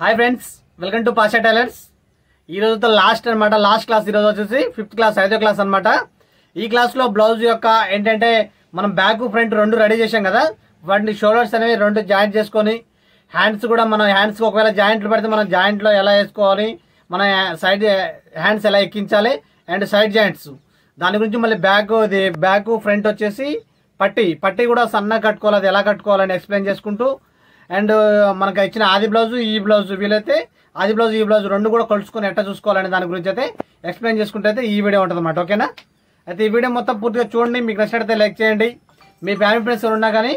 hi friends welcome to Pasha tailors ఈ రోజుతో last అనమాట లాస్ట్ క్లాస్ ఈరోజు వచ్చేసి ఫిఫ్త్ క్లాస్ ఐదో క్లాస్ అనమాట ఈ క్లాస్లో బ్లౌజ్ యొక్క ఏంటంటే మనం బ్యాక్ ఫ్రంట్ రెండు రెడీ చేసాం కదా వాటిని షోల్డర్స్ అనేవి రెండు జాయింట్ చేసుకొని హ్యాండ్స్ కూడా మనం హ్యాండ్స్ ఒకవేళ జాయింట్లు పెడితే మనం జాయింట్లో ఎలా వేసుకోవాలి మన సైడ్ హ్యాండ్స్ ఎలా ఎక్కించాలి అండ్ సైడ్ జాయింట్స్ దాని గురించి మళ్ళీ బ్యాక్ ఇది బ్యాక్ ఫ్రంట్ వచ్చేసి పట్టి పట్టి కూడా సన్నగా కట్టుకోవాలి అది ఎలా కట్టుకోవాలని ఎక్స్ప్లెయిన్ చేసుకుంటూ అండ్ మనకు ఇచ్చిన ఆది బ్లౌజు ఈ బ్లౌజు వీలైతే ఆది బ్లౌజ్ ఈ బ్లౌజ్ రెండు కూడా కలుసుకొని ఎట్లా చూసుకోవాలనే దాని గురించి అయితే ఎక్స్ప్లెయిన్ చేసుకుంటే అయితే ఈ వీడియో ఉంటుంది అన్నమాట ఓకేనా అయితే ఈ వీడియో మొత్తం పూర్తిగా చూడండి మీకు నచ్చినట్టయితే లైక్ చేయండి మీ ఫ్యామిలీ ఫ్రెండ్స్ ఎవరు ఉన్నా కానీ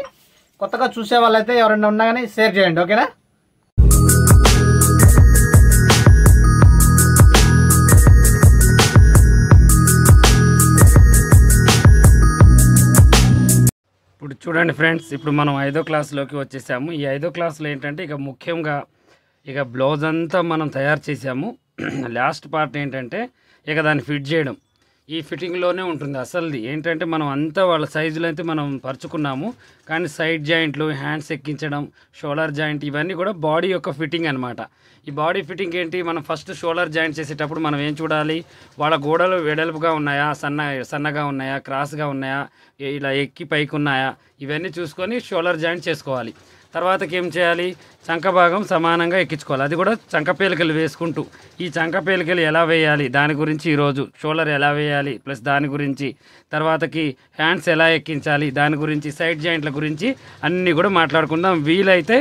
కొత్తగా చూసే వాళ్ళైతే ఎవరైనా ఉన్నా కానీ షేర్ చేయండి ఓకేనా చూడండి ఫ్రెండ్స్ ఇప్పుడు మనం ఐదో క్లాస్లోకి వచ్చేసాము ఈ ఐదో క్లాస్లో ఏంటంటే ఇక ముఖ్యంగా ఇక బ్లౌజ్ అంతా మనం తయారు చేసాము లాస్ట్ పార్ట్ ఏంటంటే ఇక దాన్ని ఫిట్ చేయడం ఈ ఫిట్టింగ్లోనే ఉంటుంది అసలుది ఏంటంటే మనం అంతా వాళ్ళ సైజులో అయితే మనం పరుచుకున్నాము కానీ సైడ్ జాయింట్లు హ్యాండ్స్ ఎక్కించడం షోల్డర్ జాయింట్ ఇవన్నీ కూడా బాడీ యొక్క ఫిట్టింగ్ అనమాట ఈ బాడీ ఫిట్టింగ్ ఏంటి మనం ఫస్ట్ షోల్డర్ జాయింట్ చేసేటప్పుడు మనం ఏం చూడాలి వాళ్ళ గోడలు వెడల్పుగా ఉన్నాయా సన్న సన్నగా ఉన్నాయా క్రాస్గా ఉన్నాయా ఇలా ఎక్కి పైకి ఉన్నాయా ఇవన్నీ చూసుకొని షోల్డర్ జాయింట్ చేసుకోవాలి తర్వాతకి ఏం చేయాలి చంక భాగం సమానంగా ఎక్కించుకోవాలి అది కూడా చంక పేలికలు వేసుకుంటూ ఈ చంక పేలికలు ఎలా వేయాలి దాని గురించి ఈరోజు షోల్డర్ ఎలా వేయాలి ప్లస్ దాని గురించి తర్వాతకి హ్యాండ్స్ ఎలా ఎక్కించాలి దాని గురించి సైడ్ జాయింట్ల గురించి అన్నీ కూడా మాట్లాడుకుందాం వీలైతే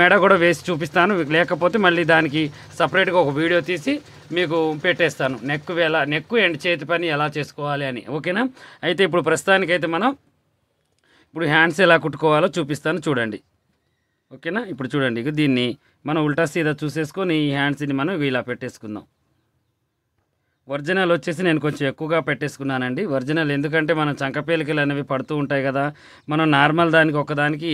మెడ కూడా వేసి చూపిస్తాను లేకపోతే మళ్ళీ దానికి సపరేట్గా ఒక వీడియో తీసి మీకు పెట్టేస్తాను నెక్ ఎలా నెక్ అండ్ చేతి పని ఎలా చేసుకోవాలి అని ఓకేనా అయితే ఇప్పుడు ప్రస్తుతానికైతే మనం ఇప్పుడు హ్యాండ్స్ ఎలా కుట్టుకోవాలో చూపిస్తాను చూడండి ఓకేనా ఇప్పుడు చూడండి ఇక దీన్ని మనం ఉల్టా సీదా చూసేసుకొని ఈ హ్యాండ్స్ని మనం ఇలా పెట్టేసుకుందాం ఒరిజినల్ వచ్చేసి నేను కొంచెం ఎక్కువగా పెట్టేసుకున్నానండి ఒరిజినల్ ఎందుకంటే మనం చంకపేలికలు అనేవి పడుతూ ఉంటాయి కదా మనం నార్మల్ దానికి ఒకదానికి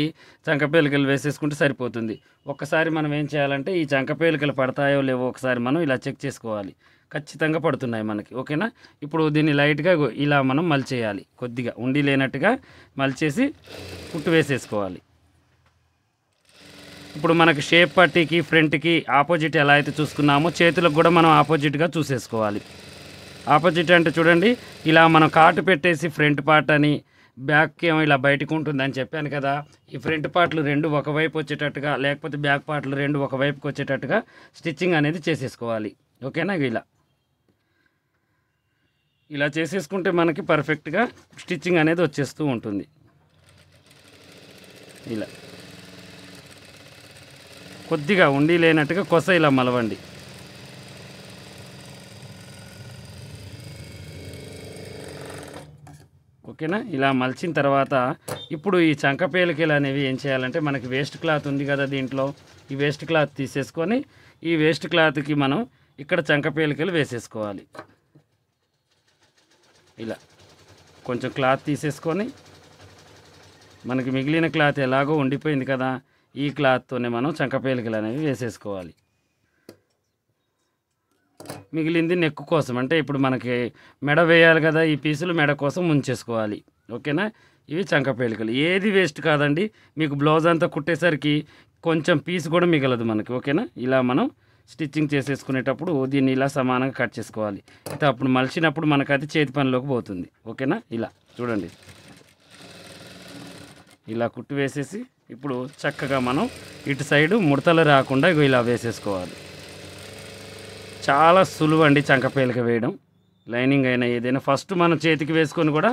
చంకపేలికలు వేసేసుకుంటే సరిపోతుంది ఒక్కసారి మనం ఏం చేయాలంటే ఈ చంకపేలికలు పడతాయో లేవో ఒకసారి మనం ఇలా చెక్ చేసుకోవాలి ఖచ్చితంగా పడుతున్నాయి మనకి ఓకేనా ఇప్పుడు దీన్ని లైట్గా ఇలా మనం మలిచేయాలి కొద్దిగా ఉండి లేనట్టుగా మలిచేసి కుట్టు వేసేసుకోవాలి ఇప్పుడు మనకి షేప్ పట్టికి ఫ్రంట్కి ఆపోజిట్ ఎలా అయితే చూసుకున్నామో చేతులకు కూడా మనం ఆపోజిట్గా చూసేసుకోవాలి ఆపోజిట్ అంటే చూడండి ఇలా మనం కాటు పెట్టేసి ఫ్రంట్ పార్ట్ అని బ్యాక్ ఏమో ఇలా బయటకు ఉంటుందని చెప్పాను కదా ఈ ఫ్రంట్ పార్ట్లు రెండు ఒకవైపు వచ్చేటట్టుగా లేకపోతే బ్యాక్ పార్ట్లు రెండు ఒకవైపుకి వచ్చేటట్టుగా స్టిచ్చింగ్ అనేది చేసేసుకోవాలి ఓకేనా ఇలా ఇలా చేసేసుకుంటే మనకి పర్ఫెక్ట్గా స్టిచ్చింగ్ అనేది వచ్చేస్తూ ఉంటుంది ఇలా కొద్దిగా ఉండి లేనట్టుగా కొస ఇలా మలవండి ఓకేనా ఇలా మలిచిన తర్వాత ఇప్పుడు ఈ చంకపేలికలు అనేవి ఏం చేయాలంటే మనకి వేస్ట్ క్లాత్ ఉంది కదా దీంట్లో ఈ వేస్ట్ క్లాత్ తీసేసుకొని ఈ వేస్ట్ క్లాత్కి మనం ఇక్కడ చంకపేలికలు వేసేసుకోవాలి ఇలా కొంచెం క్లాత్ తీసేసుకొని మనకి మిగిలిన క్లాత్ ఎలాగో ఉండిపోయింది కదా ఈ క్లాత్తోనే మనం చంకపేలికలు అనేవి వేసేసుకోవాలి మిగిలింది నెక్ కోసం అంటే ఇప్పుడు మనకి మెడ వేయాలి కదా ఈ పీసులు మెడ కోసం ఉంచేసుకోవాలి ఓకేనా ఇవి చంకపేలికలు ఏది వేస్ట్ కాదండి మీకు బ్లౌజ్ అంతా కుట్టేసరికి కొంచెం పీస్ కూడా మిగలదు మనకి ఓకేనా ఇలా మనం స్టిచ్చింగ్ చేసేసుకునేటప్పుడు దీన్ని ఇలా సమానంగా కట్ చేసుకోవాలి అయితే అప్పుడు మలిచినప్పుడు మనకు అది చేతి పనిలోకి పోతుంది ఓకేనా ఇలా చూడండి ఇలా కుట్టి వేసేసి ఇప్పుడు చక్కగా మనం ఇటు సైడు ముడతలు రాకుండా ఇలా వేసేసుకోవాలి చాలా సులువు అండి చంకపేలిక వేయడం లైనింగ్ అయినా ఏదైనా ఫస్ట్ మనం చేతికి వేసుకొని కూడా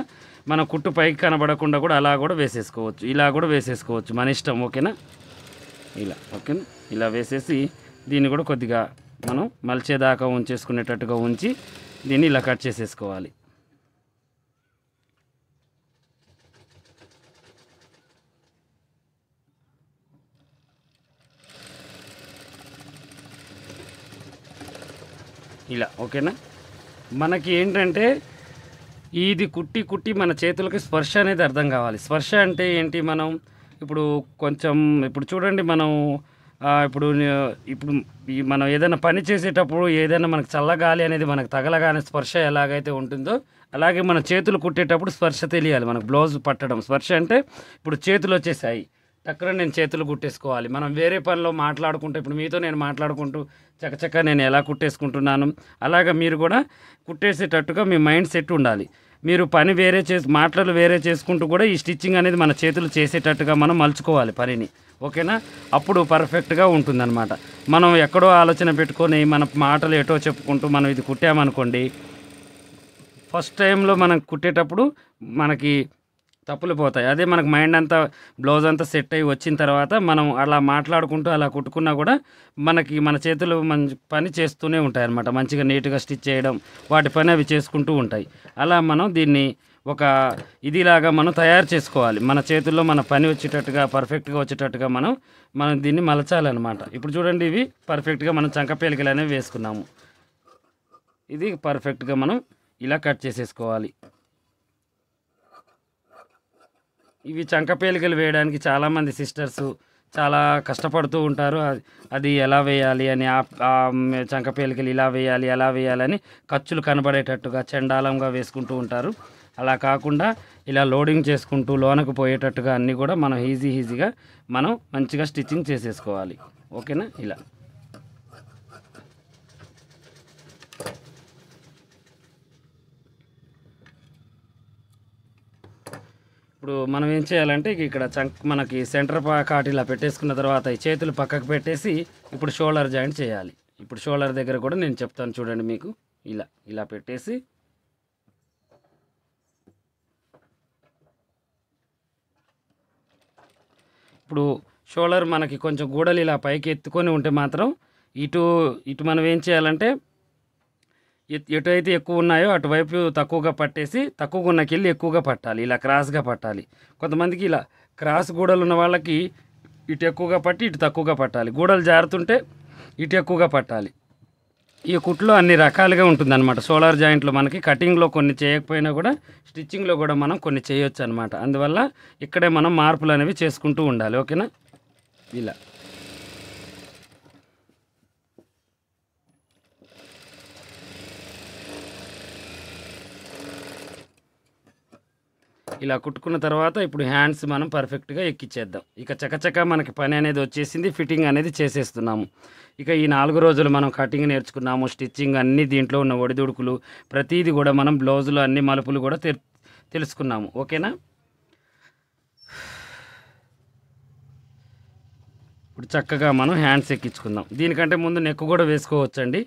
మన కుట్టు పైకి కనబడకుండా కూడా అలా కూడా వేసేసుకోవచ్చు ఇలా కూడా వేసేసుకోవచ్చు మన ఇష్టం ఓకేనా ఇలా ఓకేనా ఇలా వేసేసి దీన్ని కూడా కొద్దిగా మనం మలిచేదాకా ఉంచేసుకునేటట్టుగా ఉంచి దీన్ని ఇలా కట్ చేసేసుకోవాలి ఇలా ఓకేనా మనకి ఏంటంటే ఇది కుట్టి కుట్టి మన చేతులకి స్పర్శ అనేది అర్థం కావాలి స్పర్శ అంటే ఏంటి మనం ఇప్పుడు కొంచెం ఇప్పుడు చూడండి మనం ఇప్పుడు ఇప్పుడు మనం ఏదైనా పని చేసేటప్పుడు ఏదైనా మనకు చల్లగాలి అనేది మనకు తగలగానే స్పర్శ ఎలాగైతే ఉంటుందో అలాగే మన చేతులు కుట్టేటప్పుడు స్పర్శ తెలియాలి మనకు బ్లౌజ్ పట్టడం స్పర్శ అంటే ఇప్పుడు చేతులు వచ్చేసాయి టక్కన నేను చేతులు కుట్టేసుకోవాలి మనం వేరే పనిలో మాట్లాడుకుంటే ఇప్పుడు మీతో నేను మాట్లాడుకుంటూ చకచక నేను ఎలా కుట్టేసుకుంటున్నాను అలాగ మీరు కూడా కుట్టేసేటట్టుగా మీ మైండ్ సెట్ ఉండాలి మీరు పని వేరే చేసి మాటలు వేరే చేసుకుంటూ కూడా ఈ స్టిచ్చింగ్ అనేది మన చేతులు చేసేటట్టుగా మనం మలుచుకోవాలి పనిని ఓకేనా అప్పుడు పర్ఫెక్ట్గా ఉంటుందన్నమాట మనం ఎక్కడో ఆలోచన పెట్టుకొని మన మాటలు ఎటో చెప్పుకుంటూ మనం ఇది కుట్టామనుకోండి ఫస్ట్ టైంలో మనం కుట్టేటప్పుడు మనకి తప్పులు పోతాయి అదే మనకు మైండ్ అంతా బ్లౌజ్ అంతా సెట్ అయ్యి వచ్చిన తర్వాత మనం అలా మాట్లాడుకుంటూ అలా కుట్టుకున్నా కూడా మనకి మన చేతులు మన పని చేస్తూనే ఉంటాయి అనమాట మంచిగా నీట్గా స్టిచ్ చేయడం వాటి పని అవి చేసుకుంటూ ఉంటాయి అలా మనం దీన్ని ఒక ఇదిలాగా మనం తయారు చేసుకోవాలి మన చేతుల్లో మన పని వచ్చేటట్టుగా పర్ఫెక్ట్గా వచ్చేటట్టుగా మనం మనం దీన్ని మలచాలన్నమాట ఇప్పుడు చూడండి ఇవి పర్ఫెక్ట్గా మనం చంకపేలికలు అనేవి వేసుకున్నాము ఇది పర్ఫెక్ట్గా మనం ఇలా కట్ చేసేసుకోవాలి ఇవి చంక పేలికలు వేయడానికి చాలామంది సిస్టర్స్ చాలా కష్టపడుతూ ఉంటారు అది ఎలా వేయాలి అని చంక పేలికలు ఇలా వేయాలి ఎలా వేయాలని ఖర్చులు కనబడేటట్టుగా చండాలంగా వేసుకుంటూ ఉంటారు అలా కాకుండా ఇలా లోడింగ్ చేసుకుంటూ లోనకు పోయేటట్టుగా అన్నీ కూడా మనం ఈజీ ఈజీగా మనం మంచిగా స్టిచ్చింగ్ చేసేసుకోవాలి ఓకేనా ఇలా ఇప్పుడు మనం ఏం చేయాలంటే ఇక్కడ చంక్ మనకి సెంటర్ కాట్ ఇలా పెట్టేసుకున్న తర్వాత ఈ చేతులు పక్కకు పెట్టేసి ఇప్పుడు షోల్డర్ జాయింట్ చేయాలి ఇప్పుడు షోల్డర్ దగ్గర కూడా నేను చెప్తాను చూడండి మీకు ఇలా ఇలా పెట్టేసి ఇప్పుడు షోల్డర్ మనకి కొంచెం గూడలు ఇలా పైకి ఎత్తుకొని ఉంటే మాత్రం ఇటు ఇటు మనం ఏం చేయాలంటే ఎటైతే ఎక్కువ ఉన్నాయో అటువైపు తక్కువగా పట్టేసి తక్కువగా ఉన్నకెళ్ళి ఎక్కువగా పట్టాలి ఇలా క్రాస్గా పట్టాలి కొంతమందికి ఇలా క్రాస్ గూడలు ఉన్న వాళ్ళకి ఇటు ఎక్కువగా పట్టి ఇటు తక్కువగా పట్టాలి గూడలు జారుతుంటే ఇటు ఎక్కువగా పట్టాలి ఈ కుట్లో అన్ని రకాలుగా ఉంటుందన్నమాట సోలార్ జాయింట్లు మనకి కటింగ్లో కొన్ని చేయకపోయినా కూడా స్టిచ్చింగ్లో కూడా మనం కొన్ని చేయొచ్చు అనమాట అందువల్ల ఇక్కడే మనం మార్పులు అనేవి చేసుకుంటూ ఉండాలి ఓకేనా ఇలా ఇలా కుట్టుకున్న తర్వాత ఇప్పుడు హ్యాండ్స్ మనం పర్ఫెక్ట్గా ఎక్కిచ్చేద్దాం ఇక చకచక మనకి పని అనేది వచ్చేసింది ఫిట్టింగ్ అనేది చేసేస్తున్నాము ఇక ఈ నాలుగు రోజులు మనం కటింగ్ నేర్చుకున్నాము స్టిచ్చింగ్ అన్నీ దీంట్లో ఉన్న ఒడిదుడుకులు ప్రతీది కూడా మనం బ్లౌజులు అన్ని మలుపులు కూడా తెలుసుకున్నాము ఓకేనా ఇప్పుడు చక్కగా మనం హ్యాండ్స్ ఎక్కించుకుందాం దీనికంటే ముందు నెక్ కూడా వేసుకోవచ్చండి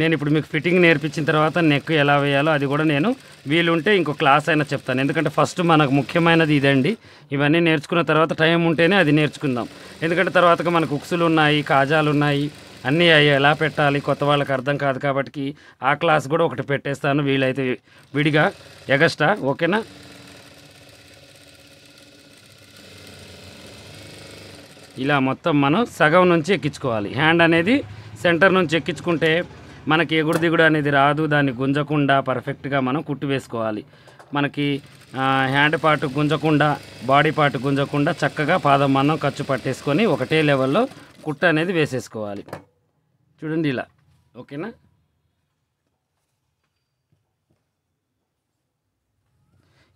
నేను ఇప్పుడు మీకు ఫిట్టింగ్ నేర్పించిన తర్వాత నెక్ ఎలా వేయాలో అది కూడా నేను వీలుంటే ఇంకో క్లాస్ అయినా చెప్తాను ఎందుకంటే ఫస్ట్ మనకు ముఖ్యమైనది ఇదండి ఇవన్నీ నేర్చుకున్న తర్వాత టైం ఉంటేనే అది నేర్చుకుందాం ఎందుకంటే తర్వాత మనకు ఉక్సులు ఉన్నాయి కాజాలు ఉన్నాయి అన్నీ అవి ఎలా పెట్టాలి కొత్త వాళ్ళకి అర్థం కాదు కాబట్టి ఆ క్లాస్ కూడా ఒకటి పెట్టేస్తాను వీలైతే విడిగా ఎగస్టా ఓకేనా ఇలా మొత్తం మనం సగం నుంచి ఎక్కించుకోవాలి హ్యాండ్ అనేది సెంటర్ నుంచి ఎక్కించుకుంటే మనకి ఎగుడు దిగుడు అనేది రాదు దాన్ని గుంజకుండా పర్ఫెక్ట్గా మనం కుట్టు వేసుకోవాలి మనకి హ్యాండ్ పార్ట్ గుంజకుండా బాడీ పార్ట్ గుంజకుండా చక్కగా పాదం మనం ఖర్చు పట్టేసుకొని ఒకటే లెవెల్లో కుట్ట అనేది వేసేసుకోవాలి చూడండి ఇలా ఓకేనా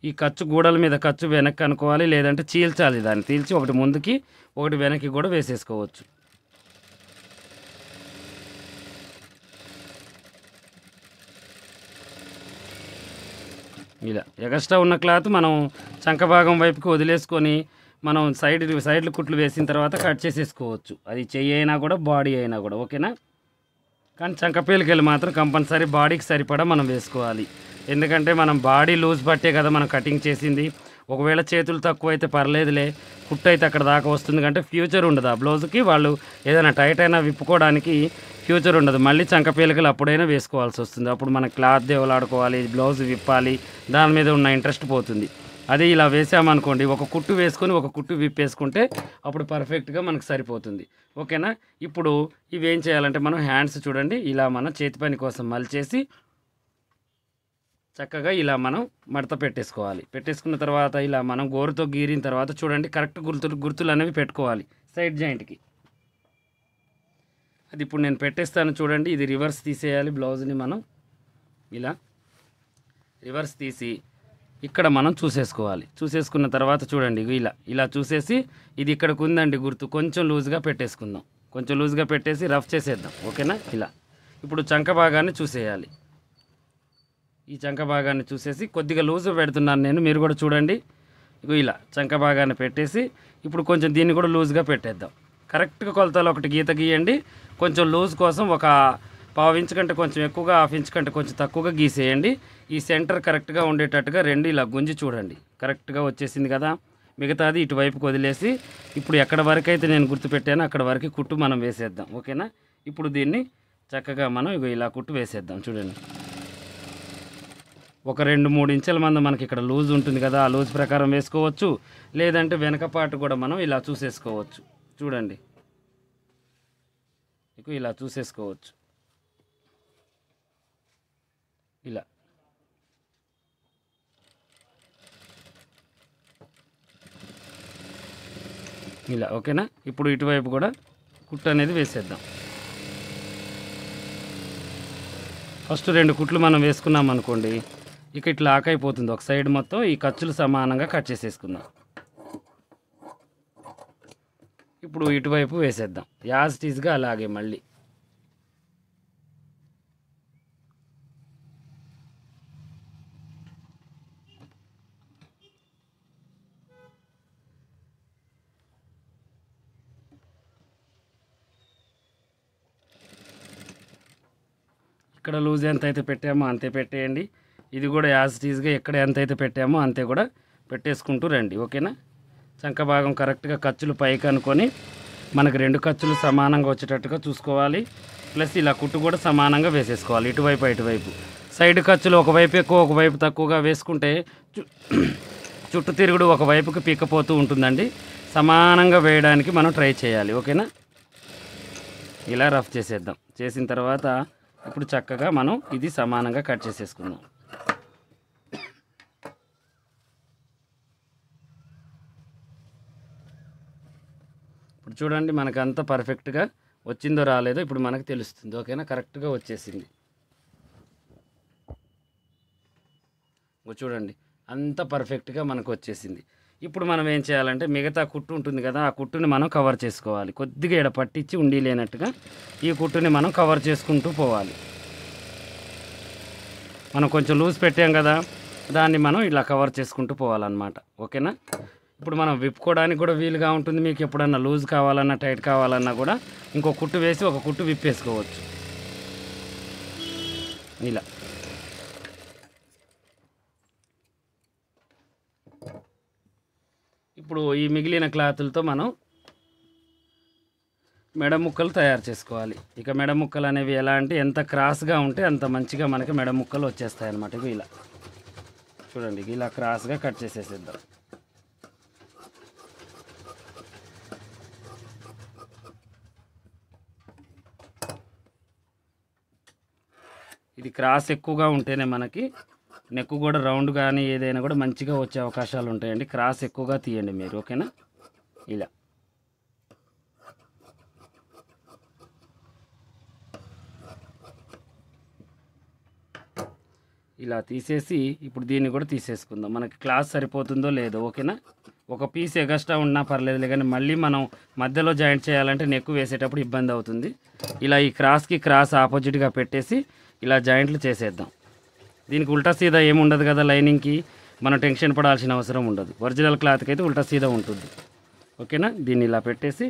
ఈ ఖర్చు గూడల మీద ఖర్చు వెనక్కి అనుకోవాలి లేదంటే చీల్చాలి దాన్ని తీల్చి ఒకటి ముందుకి ఒకటి వెనక్కి కూడా వేసేసుకోవచ్చు ఇలా ఎగస్ట్రా ఉన్న క్లాత్ మనం చంక భాగం వైపుకి వదిలేసుకొని మనం సైడ్ సైడ్లు కుట్లు వేసిన తర్వాత కట్ చేసేసుకోవచ్చు అది చెయ్యి అయినా కూడా బాడీ అయినా కూడా ఓకేనా కానీ చంకపేలికెళ్ళి మాత్రం కంపల్సరీ బాడీకి సరిపడా మనం వేసుకోవాలి ఎందుకంటే మనం బాడీ లూజ్ పట్టే కదా మనం కటింగ్ చేసింది ఒకవేళ చేతులు తక్కువ అయితే పర్లేదులే కుట్టు అయితే అక్కడ దాకా వస్తుంది కంటే ఫ్యూచర్ ఉండదు ఆ బ్లౌజ్కి వాళ్ళు ఏదైనా టైట్ అయినా విప్పుకోవడానికి ఫ్యూచర్ ఉండదు మళ్ళీ చంక పీలికలు అప్పుడైనా వేసుకోవాల్సి వస్తుంది అప్పుడు మన క్లాత్ ఆడుకోవాలి బ్లౌజ్ విప్పాలి దాని మీద ఉన్న ఇంట్రెస్ట్ పోతుంది అదే ఇలా వేసామనుకోండి ఒక కుట్టు వేసుకొని ఒక కుట్టు విప్పేసుకుంటే అప్పుడు పర్ఫెక్ట్గా మనకు సరిపోతుంది ఓకేనా ఇప్పుడు ఇవేం చేయాలంటే మనం హ్యాండ్స్ చూడండి ఇలా మనం చేతి పని కోసం మలిచేసి చక్కగా ఇలా మనం మడత పెట్టేసుకోవాలి పెట్టేసుకున్న తర్వాత ఇలా మనం గోరుతో గీరిన తర్వాత చూడండి కరెక్ట్ గుర్తులు గుర్తులు అనేవి పెట్టుకోవాలి సైడ్ జాయింట్కి అది ఇప్పుడు నేను పెట్టేస్తాను చూడండి ఇది రివర్స్ తీసేయాలి బ్లౌజ్ని మనం ఇలా రివర్స్ తీసి ఇక్కడ మనం చూసేసుకోవాలి చూసేసుకున్న తర్వాత చూడండి ఇలా ఇలా చూసేసి ఇది ఇక్కడికి ఉందండి గుర్తు కొంచెం లూజ్గా పెట్టేసుకుందాం కొంచెం లూజ్గా పెట్టేసి రఫ్ చేసేద్దాం ఓకేనా ఇలా ఇప్పుడు చంక భాగాన్ని చూసేయాలి ఈ చంక భాగాన్ని చూసేసి కొద్దిగా లూజ్ పెడుతున్నాను నేను మీరు కూడా చూడండి ఇలా చంక భాగాన్ని పెట్టేసి ఇప్పుడు కొంచెం దీన్ని కూడా లూజ్గా పెట్టేద్దాం కరెక్ట్గా కొలతలు ఒకటి గీత గీయండి కొంచెం లూజ్ కోసం ఒక పావు ఇంచు కంటే కొంచెం ఎక్కువగా హాఫ్ ఇంచు కంటే కొంచెం తక్కువగా గీసేయండి ఈ సెంటర్ కరెక్ట్గా ఉండేటట్టుగా రెండు ఇలా గుంజి చూడండి కరెక్ట్గా వచ్చేసింది కదా మిగతాది ఇటువైపుకి వదిలేసి ఇప్పుడు ఎక్కడ వరకు అయితే నేను గుర్తుపెట్టానో అక్కడ వరకు కుట్టు మనం వేసేద్దాం ఓకేనా ఇప్పుడు దీన్ని చక్కగా మనం ఇక ఇలా కుట్టు వేసేద్దాం చూడండి ఒక రెండు మూడు ఇంచుల మంది మనకి ఇక్కడ లూజ్ ఉంటుంది కదా ఆ లూజ్ ప్రకారం వేసుకోవచ్చు లేదంటే వెనకపాటు కూడా మనం ఇలా చూసేసుకోవచ్చు చూడండి మీకు ఇలా చూసేసుకోవచ్చు ఇలా ఇలా ఓకేనా ఇప్పుడు ఇటువైపు కూడా కుట్టు అనేది వేసేద్దాం ఫస్ట్ రెండు కుట్లు మనం వేసుకున్నాం అనుకోండి ఇక ఇట్లా ఆకైపోతుంది ఒక సైడ్ మొత్తం ఈ ఖర్చులు సమానంగా కట్ చేసేసుకుందాం ఇప్పుడు ఇటువైపు వేసేద్దాం యాజ్టీస్గా అలాగే మళ్ళీ ఇక్కడ లూజ్ ఎంత అయితే పెట్టామో అంతే పెట్టేయండి ఇది కూడా యాజ్ టీజ్గా ఎక్కడ ఎంత అయితే పెట్టామో అంతే కూడా పెట్టేసుకుంటూ రండి ఓకేనా శంఖ భాగం కరెక్ట్గా ఖర్చులు పైకి అనుకొని మనకు రెండు ఖర్చులు సమానంగా వచ్చేటట్టుగా చూసుకోవాలి ప్లస్ ఇలా కుట్టు కూడా సమానంగా వేసేసుకోవాలి ఇటువైపు ఇటువైపు సైడ్ ఖర్చులు ఒకవైపు ఎక్కువ ఒకవైపు తక్కువగా వేసుకుంటే చుట్టు తిరుగుడు ఒకవైపుకి పీకపోతూ ఉంటుందండి సమానంగా వేయడానికి మనం ట్రై చేయాలి ఓకేనా ఇలా రఫ్ చేసేద్దాం చేసిన తర్వాత ఇప్పుడు చక్కగా మనం ఇది సమానంగా కట్ చేసేసుకుందాం చూడండి మనకు అంతా పర్ఫెక్ట్గా వచ్చిందో రాలేదో ఇప్పుడు మనకు తెలుస్తుంది ఓకేనా కరెక్ట్గా వచ్చేసింది చూడండి అంత పర్ఫెక్ట్గా మనకు వచ్చేసింది ఇప్పుడు మనం ఏం చేయాలంటే మిగతా కుట్టు ఉంటుంది కదా ఆ కుట్టుని మనం కవర్ చేసుకోవాలి కొద్దిగా ఇక్కడ పట్టించి ఉండి లేనట్టుగా ఈ కుట్టుని మనం కవర్ చేసుకుంటూ పోవాలి మనం కొంచెం లూజ్ పెట్టాం కదా దాన్ని మనం ఇలా కవర్ చేసుకుంటూ పోవాలన్నమాట ఓకేనా ఇప్పుడు మనం విప్పుకోవడానికి కూడా వీలుగా ఉంటుంది మీకు ఎప్పుడన్నా లూజ్ కావాలన్నా టైట్ కావాలన్నా కూడా ఇంకో కుట్టు వేసి ఒక కుట్టు విప్పేసుకోవచ్చు ఇలా ఇప్పుడు ఈ మిగిలిన క్లాతులతో మనం మెడ ముక్కలు తయారు చేసుకోవాలి ఇక మెడ ముక్కలు అనేవి ఎలా అంటే ఎంత క్రాస్గా ఉంటే అంత మంచిగా మనకి మెడ ముక్కలు వచ్చేస్తాయి అన్నమాట ఇలా చూడండి ఇలా క్రాస్గా కట్ చేసేసేద్దాం ఇది క్రాస్ ఎక్కువగా ఉంటేనే మనకి నెక్ కూడా రౌండ్ కానీ ఏదైనా కూడా మంచిగా వచ్చే అవకాశాలు ఉంటాయండి క్రాస్ ఎక్కువగా తీయండి మీరు ఓకేనా ఇలా ఇలా తీసేసి ఇప్పుడు దీన్ని కూడా తీసేసుకుందాం మనకి క్లాస్ సరిపోతుందో లేదో ఓకేనా ఒక పీస్ ఎగస్ట్రా ఉన్నా పర్లేదు కానీ మళ్ళీ మనం మధ్యలో జాయింట్ చేయాలంటే నెక్ వేసేటప్పుడు ఇబ్బంది అవుతుంది ఇలా ఈ క్రాస్కి క్రాస్ ఆపోజిట్గా పెట్టేసి ఇలా జాయింట్లు చేసేద్దాం దీనికి ఉల్టా సీదా ఏముండదు కదా లైనింగ్కి మనం టెన్షన్ పడాల్సిన అవసరం ఉండదు ఒరిజినల్ క్లాత్కి అయితే ఉల్టా సీదా ఉంటుంది ఓకేనా దీన్ని ఇలా పెట్టేసి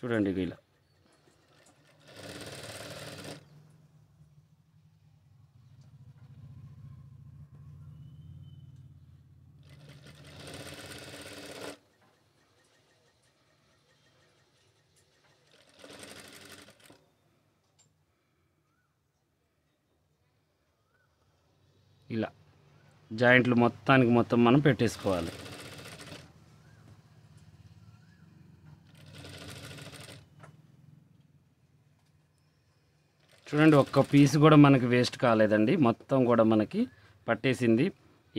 చూడండి ఇలా జాయింట్లు మొత్తానికి మొత్తం మనం పెట్టేసుకోవాలి చూడండి ఒక్క పీస్ కూడా మనకి వేస్ట్ కాలేదండి మొత్తం కూడా మనకి పట్టేసింది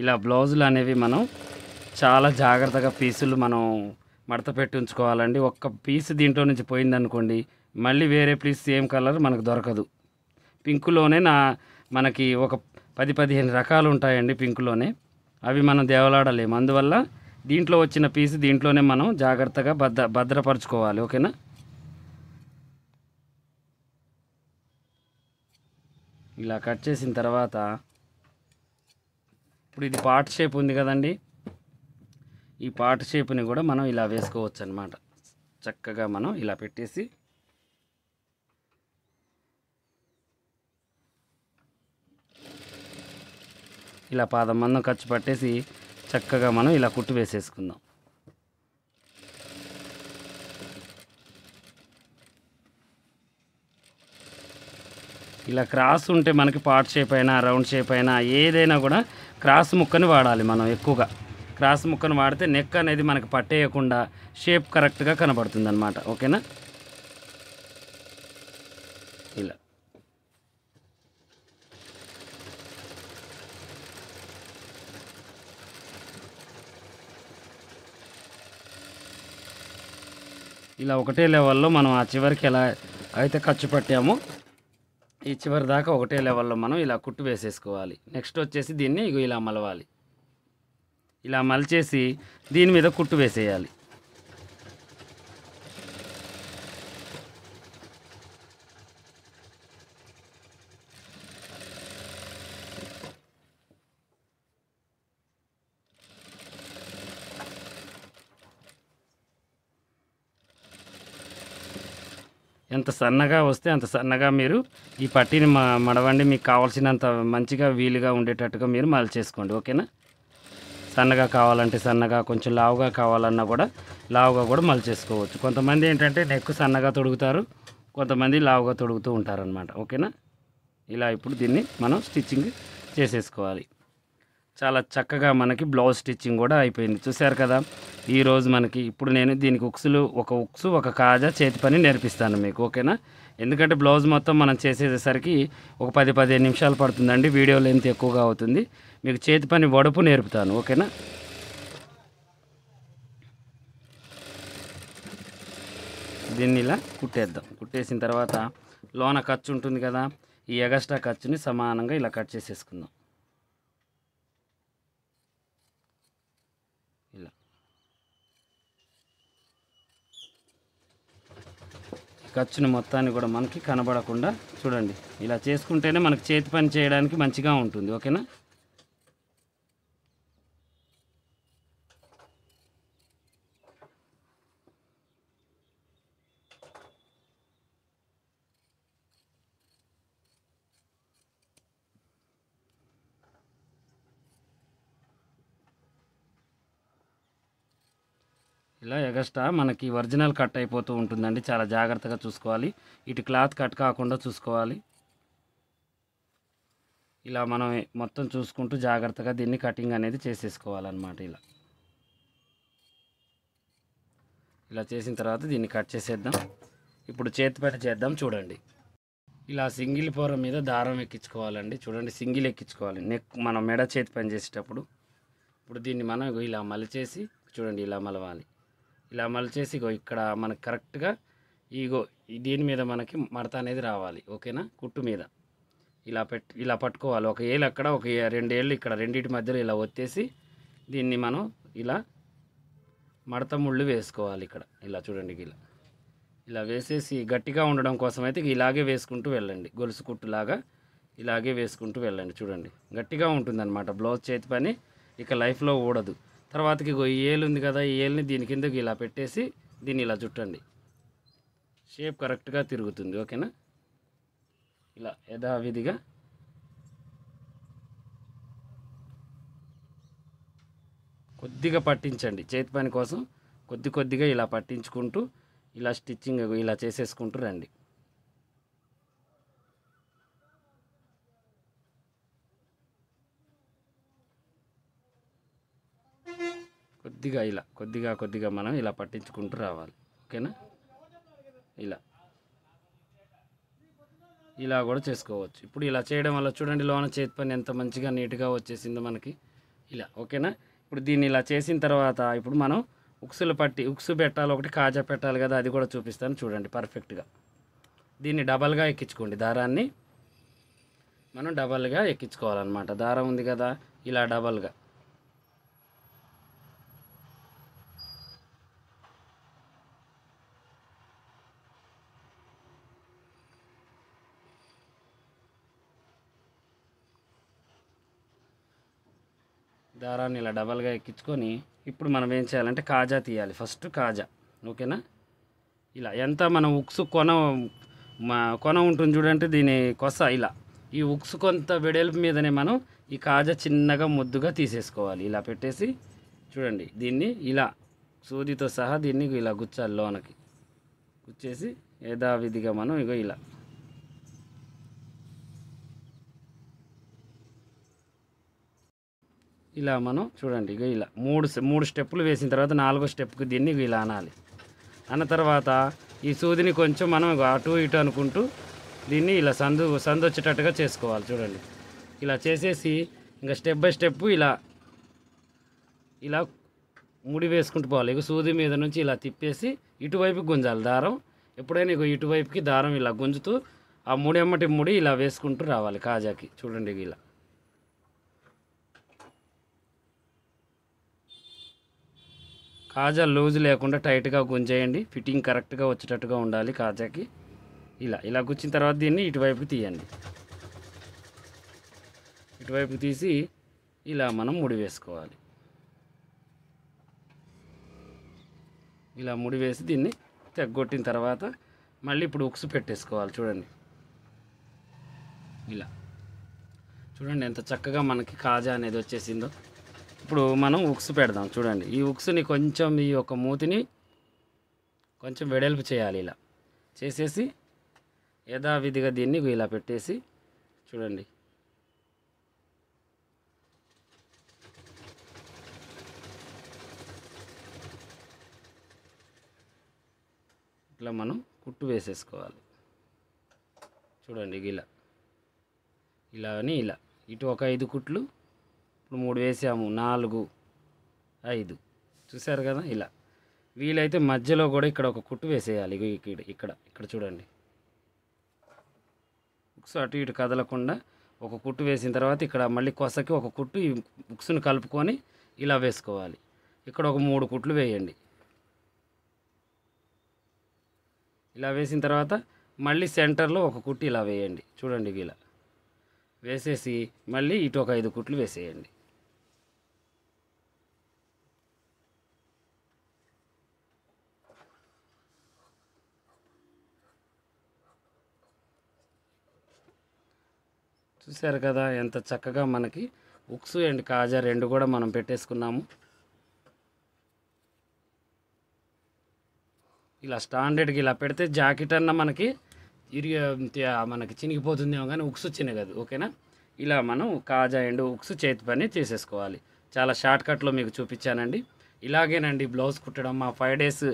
ఇలా బ్లౌజులు అనేవి మనం చాలా జాగ్రత్తగా పీసులు మనం మడత పెట్టి ఉంచుకోవాలండి ఒక్క పీస్ దీంట్లో నుంచి పోయిందనుకోండి మళ్ళీ వేరే పీస్ సేమ్ కలర్ మనకు దొరకదు పింకులోనే నా మనకి ఒక పది పదిహేను రకాలు ఉంటాయండి పింకులోనే అవి మనం దేవలాడలేము అందువల్ల దీంట్లో వచ్చిన పీస్ దీంట్లోనే మనం జాగ్రత్తగా భద్ర భద్రపరచుకోవాలి ఓకేనా ఇలా కట్ చేసిన తర్వాత ఇప్పుడు ఇది పార్ట్ షేప్ ఉంది కదండి ఈ పార్ట్ షేప్ని కూడా మనం ఇలా వేసుకోవచ్చు అనమాట చక్కగా మనం ఇలా పెట్టేసి ఇలా పాదం మందం ఖర్చు పట్టేసి చక్కగా మనం ఇలా కుట్టు వేసేసుకుందాం ఇలా క్రాస్ ఉంటే మనకి పార్ట్ షేప్ అయినా రౌండ్ షేప్ అయినా ఏదైనా కూడా క్రాస్ ముక్కని వాడాలి మనం ఎక్కువగా క్రాస్ ముక్కను వాడితే నెక్ అనేది మనకి పట్టేయకుండా షేప్ కరెక్ట్గా కనబడుతుంది అనమాట ఓకేనా ఇలా ఇలా ఒకటే లెవెల్లో మనం ఆ చివరికి ఎలా అయితే ఖర్చు పెట్టామో ఈ చివరి దాకా ఒకటే లెవెల్లో మనం ఇలా కుట్టు వేసేసుకోవాలి నెక్స్ట్ వచ్చేసి దీన్ని ఇలా మలవాలి ఇలా మలిచేసి దీని మీద కుట్టు వేసేయాలి ఎంత సన్నగా వస్తే అంత సన్నగా మీరు ఈ పట్టీని మడవండి మీకు కావాల్సినంత మంచిగా వీలుగా ఉండేటట్టుగా మీరు మళ్ళీ చేసుకోండి ఓకేనా సన్నగా కావాలంటే సన్నగా కొంచెం లావుగా కావాలన్నా కూడా లావుగా కూడా మళ్ళీ చేసుకోవచ్చు కొంతమంది ఏంటంటే నెక్ సన్నగా తొడుగుతారు కొంతమంది లావుగా తొడుగుతూ ఉంటారనమాట ఓకేనా ఇలా ఇప్పుడు దీన్ని మనం స్టిచ్చింగ్ చేసేసుకోవాలి చాలా చక్కగా మనకి బ్లౌజ్ స్టిచ్చింగ్ కూడా అయిపోయింది చూసారు కదా ఈరోజు మనకి ఇప్పుడు నేను దీనికి ఉక్సులు ఒక ఉక్సు ఒక కాజా చేతి పని నేర్పిస్తాను మీకు ఓకేనా ఎందుకంటే బ్లౌజ్ మొత్తం మనం చేసేసరికి ఒక పది పదిహేను నిమిషాలు పడుతుందండి వీడియో లెంత్ ఎక్కువగా అవుతుంది మీకు చేతి పని వడుపు నేర్పుతాను ఓకేనా దీన్ని ఇలా కుట్టేద్దాం కుట్టేసిన తర్వాత లోన ఖర్చు ఉంటుంది కదా ఈ ఎగస్ట్రా ఖర్చుని సమానంగా ఇలా కట్ చేసేసుకుందాం ఖర్చుని మొత్తాన్ని కూడా మనకి కనబడకుండా చూడండి ఇలా చేసుకుంటేనే మనకు చేతి పని చేయడానికి మంచిగా ఉంటుంది ఓకేనా ఇలా ఎగస్ట్రా మనకి ఒరిజినల్ కట్ అయిపోతూ ఉంటుందండి చాలా జాగ్రత్తగా చూసుకోవాలి ఇటు క్లాత్ కట్ కాకుండా చూసుకోవాలి ఇలా మనం మొత్తం చూసుకుంటూ జాగ్రత్తగా దీన్ని కటింగ్ అనేది చేసేసుకోవాలన్నమాట ఇలా ఇలా చేసిన తర్వాత దీన్ని కట్ చేసేద్దాం ఇప్పుడు చేతిపైన చేద్దాం చూడండి ఇలా సింగిల్ పొర మీద దారం ఎక్కించుకోవాలండి చూడండి సింగిల్ ఎక్కించుకోవాలి నెక్ మనం మెడ చేతి పని చేసేటప్పుడు ఇప్పుడు దీన్ని మనం ఇలా మలిచేసి చూడండి ఇలా మలవాలి ఇలా మలిచేసి ఇగో ఇక్కడ మనకు కరెక్ట్గా ఇగో దీని మీద మనకి మడత అనేది రావాలి ఓకేనా కుట్టు మీద ఇలా పెట్ ఇలా పట్టుకోవాలి ఒక ఏళ్ళు అక్కడ ఒక రెండేళ్ళు ఇక్కడ రెండింటి మధ్యలో ఇలా వచ్చేసి దీన్ని మనం ఇలా మడత ముళ్ళు వేసుకోవాలి ఇక్కడ ఇలా చూడండి ఇలా ఇలా వేసేసి గట్టిగా ఉండడం కోసం అయితే ఇలాగే వేసుకుంటూ వెళ్ళండి గొలుసు కుట్టులాగా ఇలాగే వేసుకుంటూ వెళ్ళండి చూడండి గట్టిగా ఉంటుందన్నమాట బ్లౌజ్ చేతి పని ఇక లైఫ్లో ఊడదు తర్వాతకి ఈ ఏలు ఉంది కదా ఈ ఏల్ని దీని కిందకి ఇలా పెట్టేసి దీన్ని ఇలా చుట్టండి షేప్ కరెక్ట్గా తిరుగుతుంది ఓకేనా ఇలా యథావిధిగా కొద్దిగా పట్టించండి చేతి పని కోసం కొద్ది కొద్దిగా ఇలా పట్టించుకుంటూ ఇలా స్టిచ్చింగ్ ఇలా చేసేసుకుంటూ రండి కొద్దిగా ఇలా కొద్దిగా కొద్దిగా మనం ఇలా పట్టించుకుంటూ రావాలి ఓకేనా ఇలా ఇలా కూడా చేసుకోవచ్చు ఇప్పుడు ఇలా చేయడం వల్ల చూడండి లోన చేతి పని ఎంత మంచిగా నీట్గా వచ్చేసిందో మనకి ఇలా ఓకేనా ఇప్పుడు దీన్ని ఇలా చేసిన తర్వాత ఇప్పుడు మనం ఉక్సులు పట్టి ఉక్సు పెట్టాలి ఒకటి కాజా పెట్టాలి కదా అది కూడా చూపిస్తాను చూడండి పర్ఫెక్ట్గా దీన్ని డబల్గా ఎక్కించుకోండి దారాన్ని మనం డబల్గా ఎక్కించుకోవాలన్నమాట దారం ఉంది కదా ఇలా డబల్గా దారాన్ని ఇలా డబల్గా ఎక్కించుకొని ఇప్పుడు మనం ఏం చేయాలంటే కాజా తీయాలి ఫస్ట్ కాజా ఓకేనా ఇలా ఎంత మనం ఉక్స్ కొన కొన ఉంటుంది చూడంటే దీని కొస ఇలా ఈ ఉక్స్ కొంత వెడల్పు మీదనే మనం ఈ కాజా చిన్నగా ముద్దుగా తీసేసుకోవాలి ఇలా పెట్టేసి చూడండి దీన్ని ఇలా సూదితో సహా దీన్ని ఇలా గుచ్చాలి లోనకి గుచ్చేసి యథావిధిగా మనం ఇగో ఇలా ఇలా మనం చూడండి ఇక ఇలా మూడు మూడు స్టెప్పులు వేసిన తర్వాత నాలుగో స్టెప్కి దీన్ని ఇలా అనాలి అన్న తర్వాత ఈ సూదిని కొంచెం మనం అటు ఇటు అనుకుంటూ దీన్ని ఇలా సందు సందు వచ్చేటట్టుగా చేసుకోవాలి చూడండి ఇలా చేసేసి ఇంకా స్టెప్ బై స్టెప్ ఇలా ఇలా ముడి వేసుకుంటూ పోవాలి ఇక సూది మీద నుంచి ఇలా తిప్పేసి ఇటువైపు గుంజాలి దారం ఎప్పుడైనా ఇక ఇటువైపుకి దారం ఇలా గుంజుతూ ఆ ముడి అమ్మటి ముడి ఇలా వేసుకుంటూ రావాలి కాజాకి చూడండి ఇలా కాజా లూజ్ లేకుండా టైట్గా గుంజేయండి ఫిట్టింగ్ కరెక్ట్గా వచ్చేటట్టుగా ఉండాలి కాజాకి ఇలా ఇలా గుచ్చిన తర్వాత దీన్ని ఇటువైపు తీయండి ఇటువైపు తీసి ఇలా మనం ముడి వేసుకోవాలి ఇలా ముడి వేసి దీన్ని తెగ్గొట్టిన తర్వాత మళ్ళీ ఇప్పుడు ఉక్స్ పెట్టేసుకోవాలి చూడండి ఇలా చూడండి ఎంత చక్కగా మనకి కాజా అనేది వచ్చేసిందో ఇప్పుడు మనం ఉక్స్ పెడదాం చూడండి ఈ ఉక్స్ని కొంచెం ఈ యొక్క మూతిని కొంచెం వెడల్పు చేయాలి ఇలా చేసేసి యథావిధిగా దీన్ని ఇలా పెట్టేసి చూడండి ఇట్లా మనం కుట్టు వేసేసుకోవాలి చూడండి ఇలా ఇలా అని ఇలా ఇటు ఒక ఐదు కుట్లు ఇప్పుడు మూడు వేసాము నాలుగు ఐదు చూసారు కదా ఇలా వీలైతే మధ్యలో కూడా ఇక్కడ ఒక కుట్టు వేసేయాలి ఇక్కడ ఇక్కడ ఇక్కడ చూడండి బుక్స్ అటు ఇటు కదలకుండా ఒక కుట్టు వేసిన తర్వాత ఇక్కడ మళ్ళీ కొసకి ఒక కుట్టు ఈ బుక్స్ను కలుపుకొని ఇలా వేసుకోవాలి ఇక్కడ ఒక మూడు కుట్లు వేయండి ఇలా వేసిన తర్వాత మళ్ళీ సెంటర్లో ఒక కుట్టు ఇలా వేయండి చూడండి ఇలా వేసేసి మళ్ళీ ఇటు ఒక ఐదు కుట్లు వేసేయండి చూసారు కదా ఎంత చక్కగా మనకి ఉక్స్ అండ్ కాజా రెండు కూడా మనం పెట్టేసుకున్నాము ఇలా స్టాండర్డ్కి ఇలా పెడితే జాకెట్ అన్న మనకి ఇరిగి మనకి చినిగిపోతుందేమో కానీ ఉక్స్ చినగదు ఓకేనా ఇలా మనం కాజా అండ్ ఉక్స్ చేతి పని చేసేసుకోవాలి చాలా షార్ట్కట్లో మీకు చూపించానండి ఇలాగేనండి బ్లౌజ్ కుట్టడం మా ఫైవ్ డేస్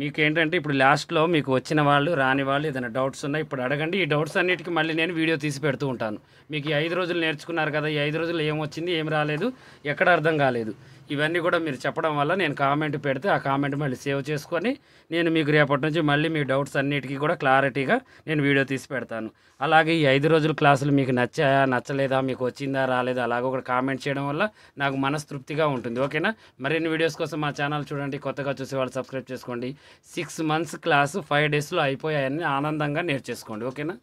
మీకు ఏంటంటే ఇప్పుడు లాస్ట్లో మీకు వచ్చిన వాళ్ళు రాని వాళ్ళు ఏదైనా డౌట్స్ ఉన్నాయి ఇప్పుడు అడగండి ఈ డౌట్స్ అన్నిటికీ మళ్ళీ నేను వీడియో తీసి పెడుతూ ఉంటాను మీకు ఈ ఐదు రోజులు నేర్చుకున్నారు కదా ఈ ఐదు రోజులు ఏం వచ్చింది ఏం రాలేదు ఎక్కడ అర్థం కాలేదు ఇవన్నీ కూడా మీరు చెప్పడం వల్ల నేను కామెంట్ పెడితే ఆ కామెంట్ మళ్ళీ సేవ్ చేసుకొని నేను మీకు రేపటి నుంచి మళ్ళీ మీ డౌట్స్ అన్నిటికీ కూడా క్లారిటీగా నేను వీడియో తీసి పెడతాను అలాగే ఈ ఐదు రోజుల క్లాసులు మీకు నచ్చాయా నచ్చలేదా మీకు వచ్చిందా రాలేదా అలాగే కూడా కామెంట్ చేయడం వల్ల నాకు మనస్తృప్తిగా ఉంటుంది ఓకేనా మరిన్ని వీడియోస్ కోసం మా ఛానల్ చూడండి కొత్తగా చూసే వాళ్ళు సబ్స్క్రైబ్ చేసుకోండి సిక్స్ మంత్స్ క్లాసు ఫైవ్ డేస్లో అయిపోయాయని ఆనందంగా నేర్చేసుకోండి ఓకేనా